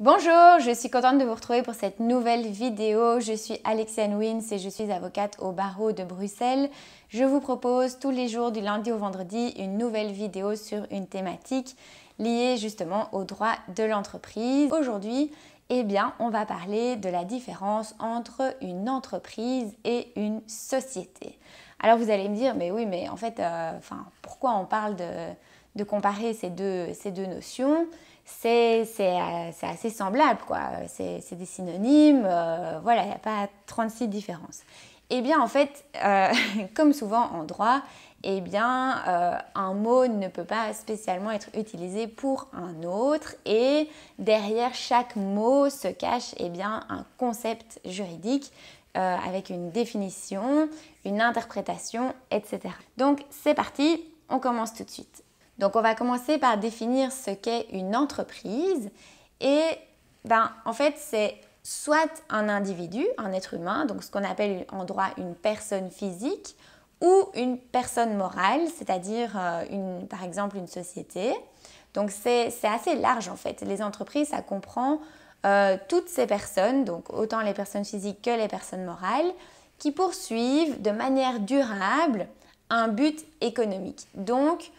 Bonjour, je suis contente de vous retrouver pour cette nouvelle vidéo. Je suis Alexiane Wins et je suis avocate au barreau de Bruxelles. Je vous propose tous les jours du lundi au vendredi une nouvelle vidéo sur une thématique liée justement au droit de l'entreprise. Aujourd'hui, eh bien, on va parler de la différence entre une entreprise et une société. Alors vous allez me dire, mais oui, mais en fait, euh, enfin, pourquoi on parle de, comparer ces deux notions euh, c'est assez semblable, quoi. C'est des synonymes, euh, voilà, il n'y a pas 36 différences. Eh bien, en fait, euh, comme souvent en droit, eh bien, un mot ne peut pas spécialement être utilisé pour un autre et derrière chaque mot se cache eh bien, un concept juridique avec une définition, une interprétation, etc. Donc, c'est parti, on commence tout de suite. Donc, on va commencer par définir ce qu'est une entreprise. Et ben, en fait, c'est soit un individu, un être humain, donc ce qu'on appelle en droit une personne physique, ou une personne morale, c'est-à-dire euh, par exemple une société. Donc c'est assez large en fait. Les entreprises, ça comprend euh, toutes ces personnes, donc autant les personnes physiques que les personnes morales, qui poursuivent de manière durable un but économique. Donc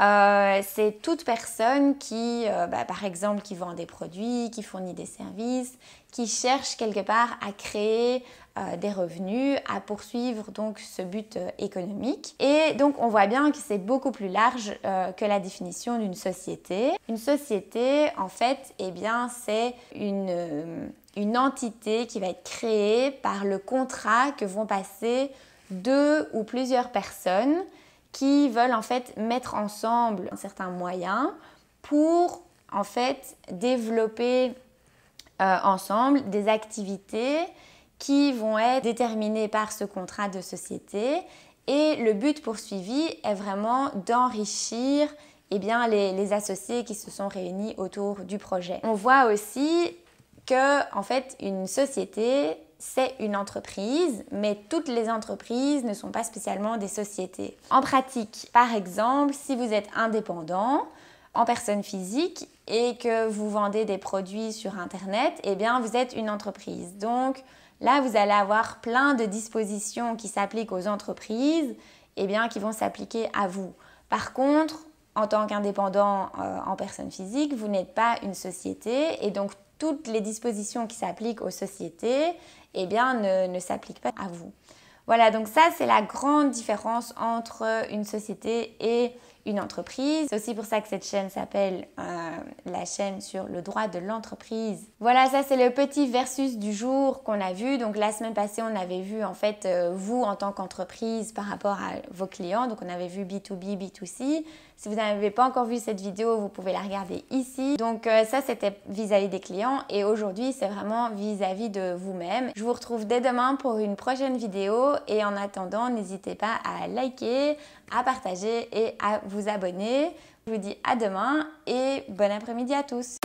euh, c'est toute personne qui, euh, bah, par exemple, qui vend des produits, qui fournit des services, qui cherche quelque part à créer euh, des revenus, à poursuivre donc ce but économique. Et donc on voit bien que c'est beaucoup plus large que la définition d'une société. Une société, en fait, eh bien, c'est une entité qui va être créée par le contrat que vont passer deux ou plusieurs personnes qui veulent en fait mettre ensemble certains moyens pour en fait développer euh, ensemble des activités qui vont être déterminées par ce contrat de société et le but poursuivi est vraiment d'enrichir eh bien, les, les, associés qui se sont réunis autour du projet. On voit aussi que en fait une société c'est une entreprise, mais toutes les entreprises ne sont pas spécialement des sociétés. En pratique, par exemple, si vous êtes indépendant, en personne physique et que vous vendez des produits sur Internet, eh bien, vous êtes une entreprise. Donc, là, vous allez avoir plein de dispositions qui s'appliquent aux entreprises, eh bien, qui vont s'appliquer à vous. Par contre, en tant qu'indépendant euh, en personne physique, vous n'êtes pas une société et donc toutes les dispositions qui s'appliquent aux sociétés eh bien, ne, ne s'appliquent pas à vous. Voilà, donc ça c'est la grande différence entre une société et entreprise. C'est aussi pour ça que cette chaîne s'appelle euh, la chaîne sur le droit de l'entreprise. Voilà, ça c'est le petit versus du jour qu'on a vu. Donc la semaine passée, on avait vu en fait euh, vous en tant qu'entreprise par rapport à vos clients. Donc on avait vu B2B, B2C. Si vous n'avez pas encore vu cette vidéo, vous pouvez la regarder ici. Donc euh, ça c'était vis-à-vis des clients et aujourd'hui c'est vraiment vis-à-vis de vous-même. Je vous retrouve dès demain pour une prochaine vidéo et en attendant, n'hésitez pas à liker, à partager et à vous vous abonner. Je vous dis à demain et bon après-midi à tous.